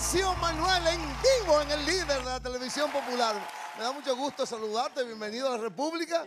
Sion Manuel en vivo en el líder de la televisión popular. Me da mucho gusto saludarte, bienvenido a la República.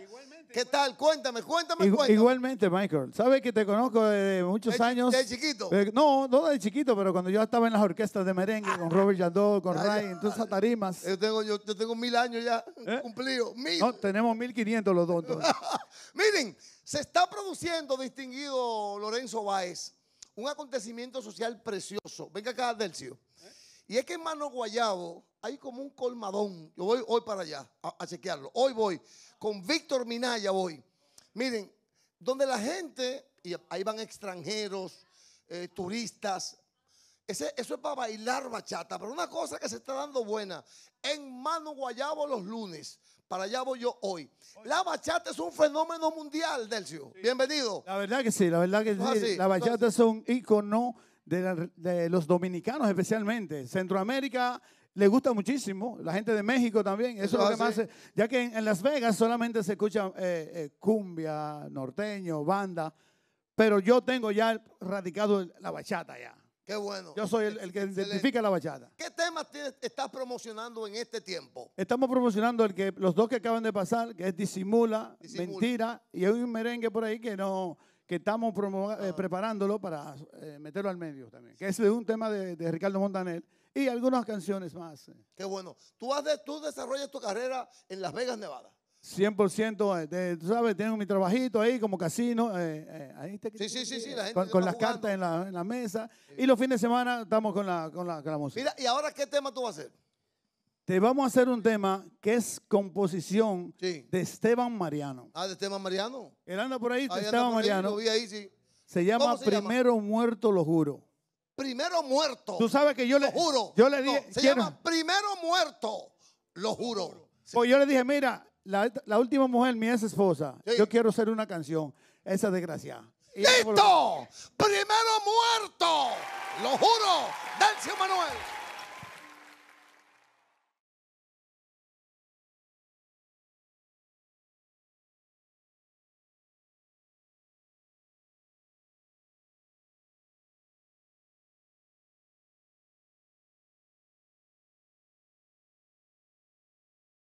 ¿Qué tal? Cuéntame, cuéntame, cuéntame. Igualmente, Michael. Sabes que te conozco desde muchos años. ¿De chiquito? Eh, no, no de chiquito, pero cuando yo estaba en las orquestas de merengue con Robert Yandó, con Ray, en tarimas. Yo tengo, tengo mil años ya ¿Eh? cumplido. No, tenemos mil quinientos los dos. Miren, se está produciendo, distinguido Lorenzo Báez, un acontecimiento social precioso. Venga acá, Delcio. ¿Eh? Y es que en Mano Guayabo hay como un colmadón. Yo voy hoy para allá a, chequearlo. Hoy voy. Con Víctor Minaya voy. Miren, donde la gente, y ahí van extranjeros, eh, turistas. Ese, eso es para bailar bachata. Pero una cosa que se está dando buena. En Mano Guayabo los lunes. Para allá voy yo hoy. La bachata es un fenómeno mundial, Delcio. Bienvenido. La verdad que sí, la verdad que sí. La bachata es un ícono de, los dominicanos especialmente. Centroamérica le gusta muchísimo, la gente de México también, eso, es lo ah, que más, ya que en, Las Vegas solamente se escucha eh, eh, cumbia, norteño, banda, pero yo tengo ya radicado la bachata ya. Qué bueno. Yo soy el, que identifica la bachata. ¿Qué temas estás promocionando en este tiempo? Estamos promocionando el que los dos que acaban de pasar, que es Disimula, Disimula. Mentira, y hay un merengue por ahí que no, que estamos eh, ah. preparándolo para eh, meterlo al medio también, que es un tema de, Ricardo Montaner y algunas canciones más. Eh. Qué bueno. Tú, has tú desarrollas tu carrera en Las Vegas, Nevada. 100%, tú sabes, tengo mi trabajito ahí como casino, ahí te, sí, sí, sí, sí, la gente con, las cartas en la, mesa y los fines de semana estamos con la, con la, con la música. Mira, ¿y ahora qué tema tú vas a hacer? Te vamos a hacer un tema que es composición de Esteban Mariano. Ah, de Esteban Mariano. Él anda por ahí, Esteban Mariano. Se llama Primero Muerto, lo juro. Primero muerto. Tú sabes que yo le juro. Yo le dije. se llama Primero muerto, lo juro. Pues yo le dije, mira, la, última mujer, mi ex esposa, yo quiero hacer una canción. Esa desgracia. ¡Listo! Primero muerto, lo juro, Dancio Manuel.